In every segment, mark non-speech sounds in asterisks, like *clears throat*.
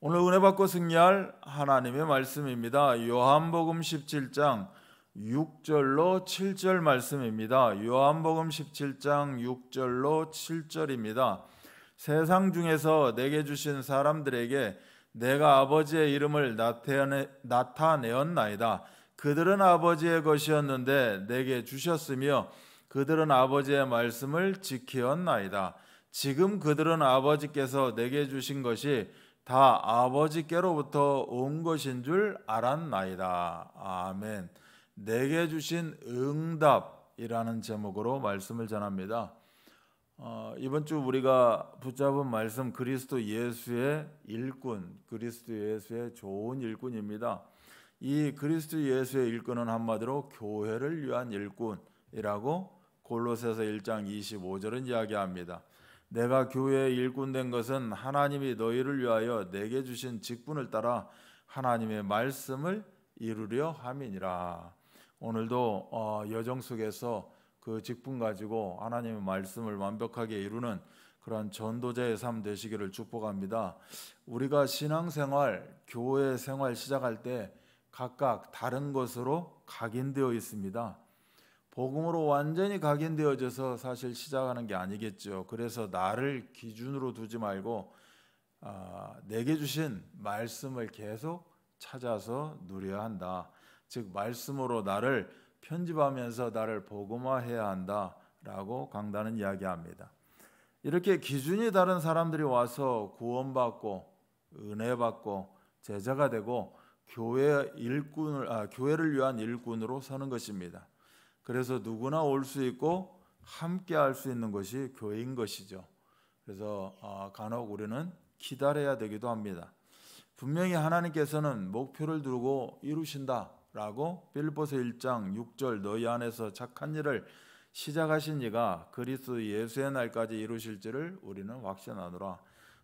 오늘 은혜 받고 승리할 하나님의 말씀입니다. 요한복음 17장 6절로 7절 말씀입니다. 요한복음 17장 6절로 7절입니다. 세상 중에서 내게 주신 사람들에게 내가 아버지의 이름을 나타내, 나타내었나이다. 그들은 아버지의 것이었는데 내게 주셨으며 그들은 아버지의 말씀을 지키었나이다. 지금 그들은 아버지께서 내게 주신 것이 다 아버지께로부터 온 것인 줄 알았나이다. 아멘. 내게 주신 응답이라는 제목으로 말씀을 전합니다. 어, 이번 주 우리가 붙잡은 말씀 그리스도 예수의 일꾼, 그리스도 예수의 좋은 일꾼입니다. 이 그리스도 예수의 일꾼은 한마디로 교회를 위한 일꾼이라고 골로새서 1장 25절은 이야기합니다. 내가 교회의 일꾼된 것은 하나님이 너희를 위하여 내게 주신 직분을 따라 하나님의 말씀을 이루려 함이니라. 오늘도 어, 여정 속에서 그 직분 가지고 하나님의 말씀을 완벽하게 이루는 그런 전도자의 삶 되시기를 축복합니다. 우리가 신앙생활, 교회 생활 시작할 때 각각 다른 것으로 각인되어 있습니다. 복음으로 완전히 각인되어져서 사실 시작하는 게 아니겠죠. 그래서 나를 기준으로 두지 말고 아, 내게 주신 말씀을 계속 찾아서 누려야 한다. 즉 말씀으로 나를 편집하면서 나를 복음화해야 한다라고 강단은 이야기합니다. 이렇게 기준이 다른 사람들이 와서 구원받고 은혜 받고 제자가 되고 교회 일꾼을 아, 교회를 위한 일꾼으로 서는 것입니다. 그래서 누구나 올 수 있고 함께 할 수 있는 것이 교회인 것이죠. 그래서 어, 간혹 우리는 기다려야 되기도 합니다. 분명히 하나님께서는 목표를 두고 이루신다라고 빌보서 1장 6절 너희 안에서 착한 일을 시작하신 이가 그리스 예수의 날까지 이루실지를 우리는 확신하노라.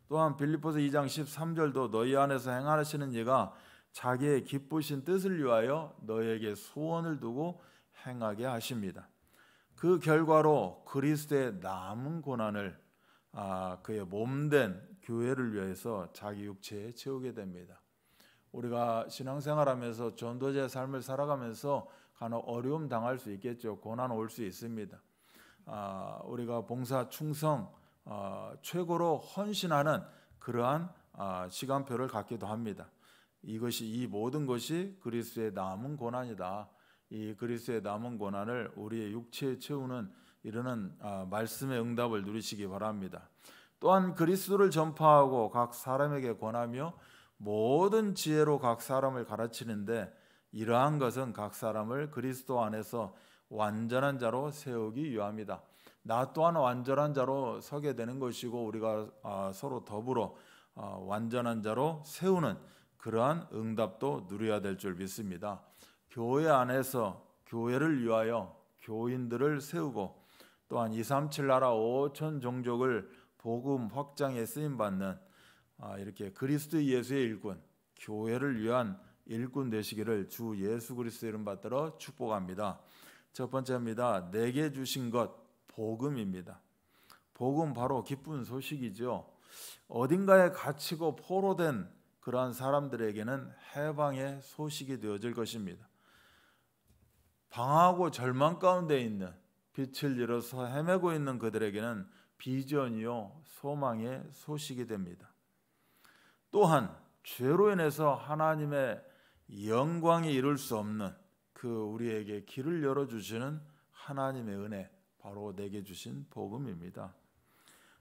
또한 빌립보서 2장 13절도 너희 안에서 행하시는 이가 자기의 기쁘신 뜻을 위하여 너에게 소원을 두고 행하게 하십니다. 그 결과로 그리스도의 남은 고난을 아, 그의 몸 된 교회를 위해서 자기 육체에 채우게 됩니다. 우리가 신앙생활하면서 전도자의 삶을 살아가면서 간혹 어려움 당할 수 있겠죠. 고난 올 수 있습니다. 아, 우리가 봉사 충성 어, 최고로 헌신하는 그러한 어, 시간표를 갖기도 합니다. 이것이 이 모든 것이 그리스도의 남은 고난이다. 이 그리스의 남은 고난을 우리의 육체에 채우는 이르는 아, 말씀의 응답을 누리시기 바랍니다. 또한 그리스도를 전파하고 각 사람에게 권하며 모든 지혜로 각 사람을 가르치는데 이러한 것은 각 사람을 그리스도 안에서 완전한 자로 세우기 위함이다. 나 또한 완전한 자로 서게 되는 것이고 우리가 아, 서로 더불어 아, 완전한 자로 세우는 그러한 응답도 누려야 될 줄 믿습니다. 교회 안에서 교회를 위하여 교인들을 세우고 또한 237 나라 5천 종족을 복음 확장에 쓰임 받는 아, 이렇게 그리스도 예수의 일꾼 교회를 위한 일꾼 되시기를 주 예수 그리스도 이름 받들어 축복합니다. 첫 번째입니다. 내게 주신 것 복음입니다. 복음 바로 기쁜 소식이죠. 어딘가에 갇히고 포로된 그러한 사람들에게는 해방의 소식이 되어질 것입니다. 방하고 절망 가운데 있는 빛을 잃어서 헤매고 있는 그들에게는 비전이요 소망의 소식이 됩니다. 또한 죄로 인해서 하나님의 영광이 이룰 수 없는 그 우리에게 길을 열어 주시는 하나님의 은혜 바로 내게 주신 복음입니다.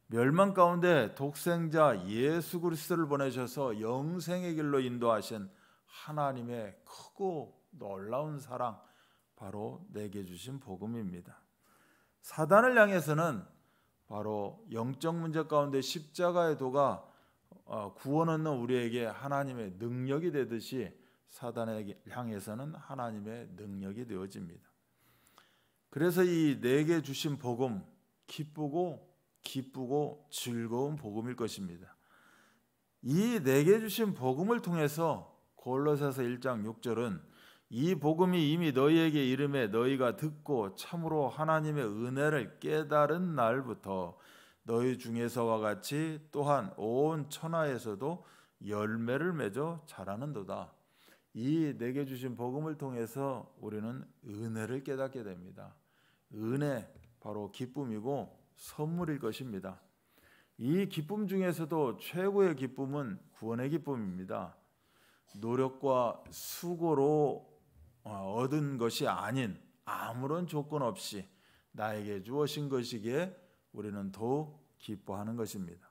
멸망 가운데 독생자 예수 그리스도를 보내셔서 영생의 길로 인도하신 하나님의 크고 놀라운 사랑 바로 내게 주신 복음입니다. 사단을 향해서는 바로 영적 문제 가운데 십자가의 도가 어, 구원 얻는 우리에게 하나님의 능력이 되듯이 사단에 향해서는 하나님의 능력이 되어집니다. 그래서 이 내게 주신 복음 기쁘고 기쁘고 즐거운 복음일 것입니다. 이 내게 주신 복음을 통해서 골로새서 1장 6절은 이 복음이 이미 너희에게 이름에 너희가 듣고 참으로 하나님의 은혜를 깨달은 날부터 너희 중에서와 같이 또한 온 천하에서도 열매를 맺어 자라는도다. 이 내게 주신 복음을 통해서 우리는 은혜를 깨닫게 됩니다. 은혜 바로 기쁨이고 선물일 것입니다. 이 기쁨 중에서도 최고의 기쁨은 구원의 기쁨입니다. 노력과 수고로 어, 얻은 것이 아닌 아무런 조건 없이 나에게 주어진 것이기에 우리는 더욱 기뻐하는 것입니다.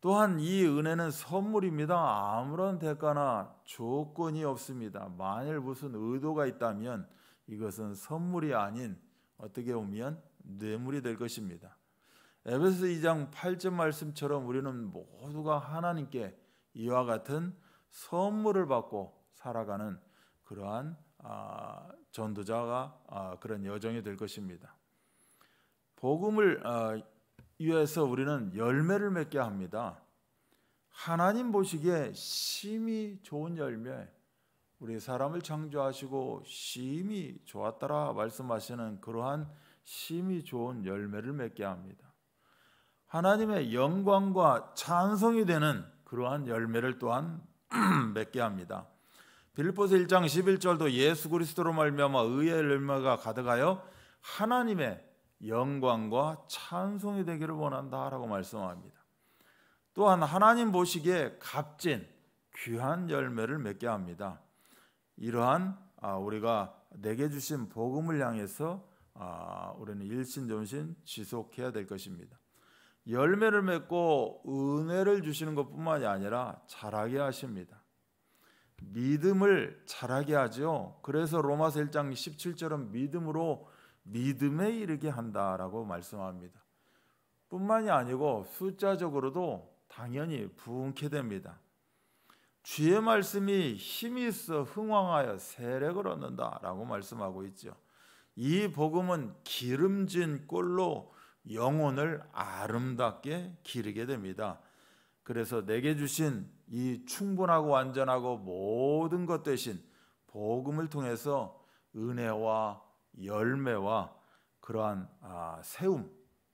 또한 이 은혜는 선물입니다. 아무런 대가나 조건이 없습니다. 만일 무슨 의도가 있다면 이것은 선물이 아닌 어떻게 보면 뇌물이 될 것입니다. 에베소 2장 8절 말씀처럼 우리는 모두가 하나님께 이와 같은 선물을 받고 살아가는 그러한 아, 전도자가 아, 그런 여정이 될 것입니다. 복음을 아, 위해서 우리는 열매를 맺게 합니다. 하나님 보시기에 심히 좋은 열매, 우리 사람을 창조하시고 심히 좋았더라 말씀하시는 그러한 심히 좋은 열매를 맺게 합니다. 하나님의 영광과 찬송이 되는 그러한 열매를 또한 *clears throat* 맺게 합니다. 빌보스 1장 11절도 예수 그리스도로 말미암아 의의 열매가 가득하여 하나님의 영광과 찬송이 되기를 원한다라고 말씀합니다. 또한 하나님 보시기에 값진 귀한 열매를 맺게 합니다. 이러한 아, 우리가 내게 주신 복음을 향해서 아, 우리는 일신전신 지속해야 될 것입니다. 열매를 맺고 은혜를 주시는 것뿐만이 아니라 자라게 하십니다. 믿음을 자라게 하죠. 그래서 로마서 1장 17절은 믿음으로 믿음에 이르게 한다라고 말씀합니다. 뿐만이 아니고 숫자적으로도 당연히 부흥케 됩니다. 주의 말씀이 힘이 있어 흥왕하여 세력을 얻는다라고 말씀하고 있죠. 이 복음은 기름진 꼴로 영혼을 아름답게 기르게 됩니다. 그래서 내게 주신 이 충분하고 완전하고 모든 것 대신 복음을 통해서 은혜와 열매와 그러한 아, 세움,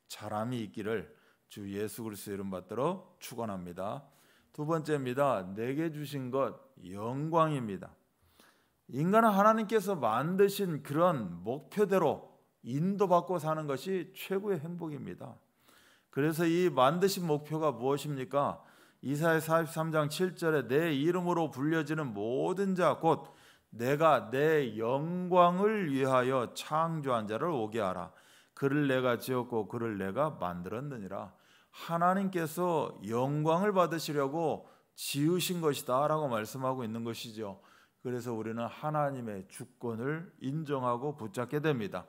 자람이 있기를 주 예수 그리스도 이름 받들어 축원합니다. 두 번째입니다. 내게 주신 것 영광입니다. 인간은 하나님께서 만드신 그런 목표대로 인도받고 사는 것이 최고의 행복입니다. 그래서 이 만드신 목표가 무엇입니까? 이사의 43장 7절에 내 이름으로 불려지는 모든 자 곧 내가 내 영광을 위하여 창조한 자를 오게 하라. 그를 내가 지었고 그를 내가 만들었느니라. 하나님께서 영광을 받으시려고 지으신 것이다라고 말씀하고 있는 것이죠. 그래서 우리는 하나님의 주권을 인정하고 붙잡게 됩니다.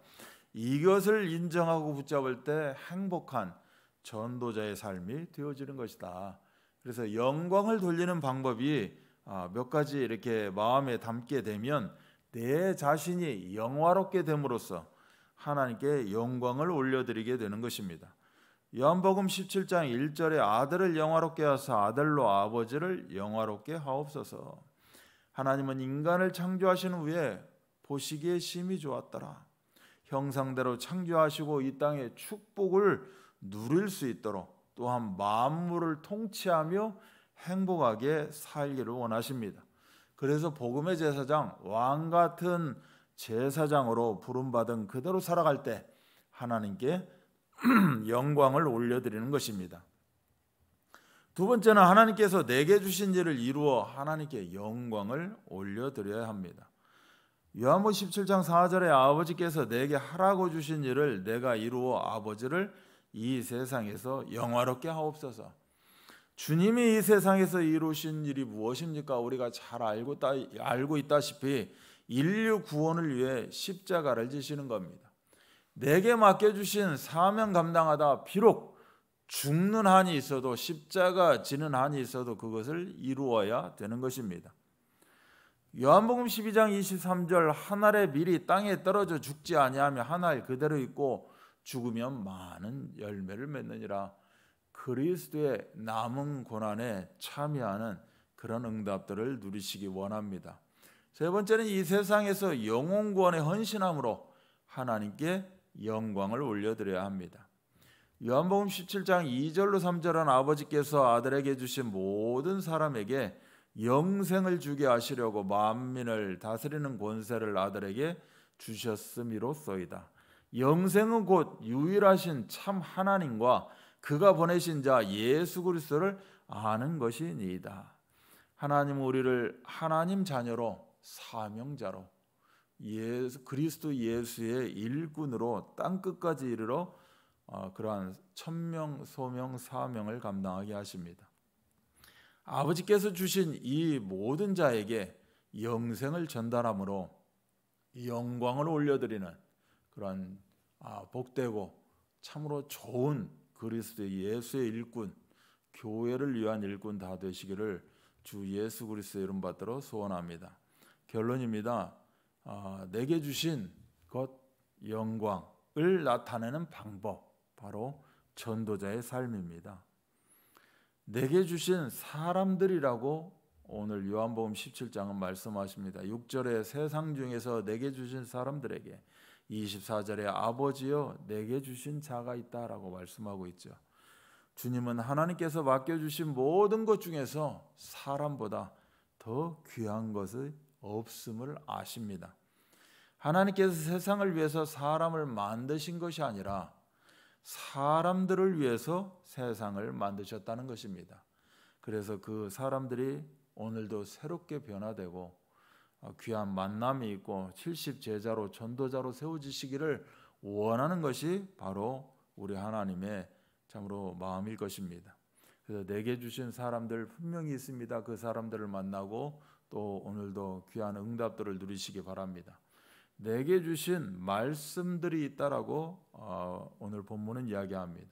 이것을 인정하고 붙잡을 때 행복한 전도자의 삶이 되어지는 것이다. 그래서 영광을 돌리는 방법이 아, 몇 가지 이렇게 마음에 담게 되면 내 자신이 영화롭게 됨으로써 하나님께 영광을 올려드리게 되는 것입니다. 요한복음 17장 1절에 아들을 영화롭게 하사 아들로 아버지를 영화롭게 하옵소서. 하나님은 인간을 창조하신 후에 보시기에 심히 좋았더라. 형상대로 창조하시고 이 땅에 축복을 누릴 수 있도록 또한 만물을 통치하며 행복하게 살기를 원하십니다. 그래서 복음의 제사장 왕 같은 제사장으로 부름받은 그대로 살아갈 때 하나님께 *clears throat* 영광을 올려드리는 것입니다. 두 번째는 하나님께서 내게 주신 일을 이루어 하나님께 영광을 올려드려야 합니다. 요한복 17장 4절에 아버지께서 내게 하라고 주신 일을 내가 이루어 아버지를 이 세상에서 영화롭게 하옵소서. 주님이 이 세상에서 이루신 일이 무엇입니까? 우리가 잘 알고, 따, 알고 있다시피 인류 구원을 위해 십자가를 지시는 겁니다. 내게 맡겨주신 사명 감당하다 비록 죽는 한이 있어도 십자가 지는 한이 있어도 그것을 이루어야 되는 것입니다. 요한복음 12장 23절 하늘에 미리 땅에 떨어져 죽지 아니하며 하늘 그대로 있고 죽으면 많은 열매를 맺느니라 그리스도의 남은 고난에 참여하는 그런 응답들을 누리시기 원합니다. 세 번째는 이 세상에서 영혼 구원의 헌신함으로 하나님께 영광을 올려드려야 합니다. 요한복음 17장 2절로 3절은 아버지께서 아들에게 주신 모든 사람에게 영생을 주게 하시려고 만민을 다스리는 권세를 아들에게 주셨음이로소이다. 영생은 곧 유일하신 참 하나님과 그가 보내신 자 예수 그리스도를 아는 것이니이다. 하나님 우리를 하나님 자녀로 사명자로 예수 그리스도 예수의 일꾼으로 땅 끝까지 이르러 어, 그러한 천명 소명 사명을 감당하게 하십니다. 아버지께서 주신 이 모든 자에게 영생을 전달함으로 영광을 올려드리는 그런 아, 복되고 참으로 좋은 그리스도 의 예수의 일꾼, 교회를 위한 일꾼 다 되시기를 주 예수 그리스도의 이름 받들어 소원합니다. 결론입니다. 아, 내게 주신 것 영광을 나타내는 방법 바로 전도자의 삶입니다. 내게 주신 사람들이라고 오늘 요한복음 17장은 말씀하십니다. 6절에 세상 중에서 내게 주신 사람들에게 24절에 아버지여 내게 주신 자가 있다라고 말씀하고 있죠. 주님은 하나님께서 맡겨 주신 모든 것 중에서 사람보다 더 귀한 것을 없음을 아십니다. 하나님께서 세상을 위해서 사람을 만드신 것이 아니라 사람들을 위해서 세상을 만드셨다는 것입니다. 그래서 그 사람들이 오늘도 새롭게 변화되고 어, 귀한 만남이 있고 70 제자로 전도자로 세워지시기를 원하는 것이 바로 우리 하나님의 참으로 마음일 것입니다. 그래서 내게 주신 사람들 분명히 있습니다. 그 사람들을 만나고 또 오늘도 귀한 응답들을 누리시기 바랍니다. 내게 주신 말씀들이 있다라고 어, 오늘 본문은 이야기합니다.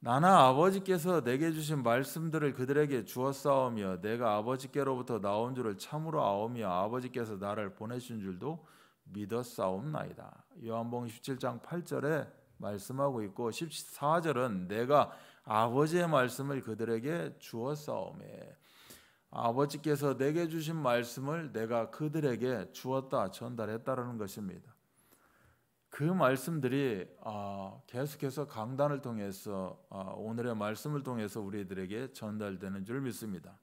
나나 아버지께서 내게 주신 말씀들을 그들에게 주었사오며 내가 아버지께로부터 나온 줄을 참으로 아오며 아버지께서 나를 보내신 줄도 믿었사옵나이다. 요한복음 17장 8절에 말씀하고 있고 14절은 내가 아버지의 말씀을 그들에게 주었사오매 아버지께서 내게 주신 말씀을 내가 그들에게 주었다 전달했다라는 것입니다. 그 말씀들이 아, 계속해서 강단을 통해서 아, 오늘의 말씀을 통해서 우리들에게 전달되는 줄 믿습니다.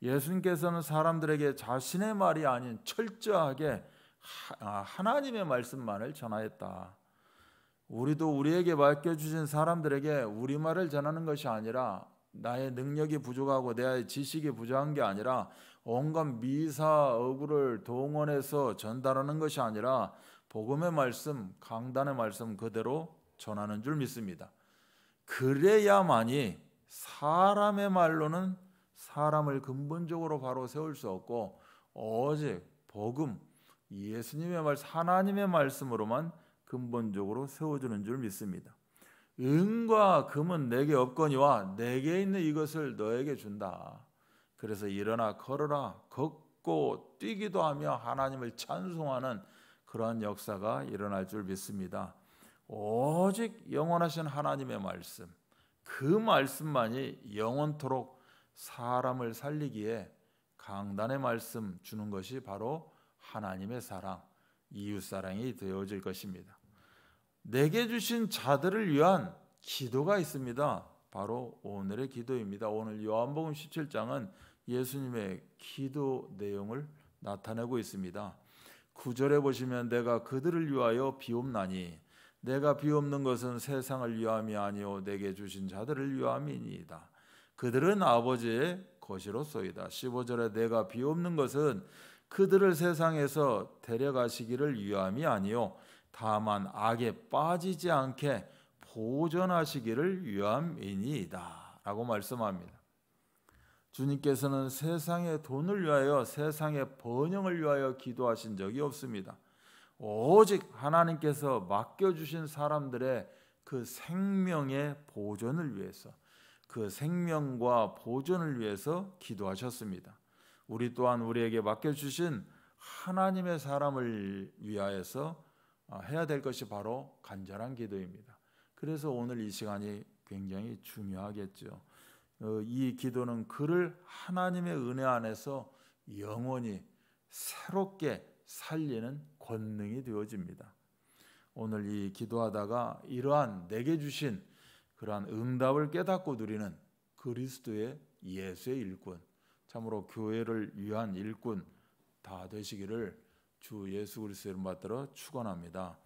예수님께서는 사람들에게 자신의 말이 아닌 철저하게 아, 하나님의 말씀만을 전하였다. 우리도 우리에게 맡겨주신 사람들에게 우리말을 전하는 것이 아니라 나의 능력이 부족하고 내 지식이 부족한 게 아니라 온갖 미사 어구를 동원해서 전달하는 것이 아니라 복음의 말씀, 강단의 말씀 그대로 전하는 줄 믿습니다. 그래야만이 사람의 말로는 사람을 근본적으로 바로 세울 수 없고 오직 복음, 예수님의 말, 하나님의 말씀으로만 근본적으로 세워주는 줄 믿습니다. 은과 금은 내게 없거니와 내게 있는 이것을 너에게 준다. 그래서 일어나 걸어라 걷고 뛰기도 하며 하나님을 찬송하는 그러한 역사가 일어날 줄 믿습니다. 오직 영원하신 하나님의 말씀, 그 말씀만이 영원토록 사람을 살리기에 강단의 말씀 주는 것이 바로 하나님의 사랑, 이웃 사랑이 되어질 것입니다. 내게 주신 자들을 위한 기도가 있습니다. 바로 오늘의 기도입니다. 오늘 요한복음 17장은 예수님의 기도 내용을 나타내고 있습니다. 9절에 보시면 내가 그들을 위하여 비옵나니 내가 비옵는 것은 세상을 위함이 아니요 내게 주신 자들을 위함이니이다. 그들은 아버지의 것이로소이다. 15절에 내가 비옵는 것은 그들을 세상에서 데려가시기를 위함이 아니요 다만 악에 빠지지 않게 보존하시기를 위함이니이다라고 말씀합니다. 주님께서는 세상의 돈을 위하여 세상의 번영을 위하여 기도하신 적이 없습니다. 오직 하나님께서 맡겨주신 사람들의 그 생명의 보존을 위해서 그 생명과 보존을 위해서 기도하셨습니다. 우리 또한 우리에게 맡겨주신 하나님의 사람을 위하여서 아, 해야 될 것이 바로 간절한 기도입니다. 그래서 오늘 이 시간이 굉장히 중요하겠죠. 어, 이 기도는 그를 하나님의 은혜 안에서 영원히 새롭게 살리는 권능이 되어집니다. 오늘 이 기도하다가 이러한 내게 주신 그러한 응답을 깨닫고 누리는 그리스도의 예수의 일꾼, 참으로 교회를 위한 일꾼 다 되시기를 주 예수 그리스도의 이름 받들어 축원합니다.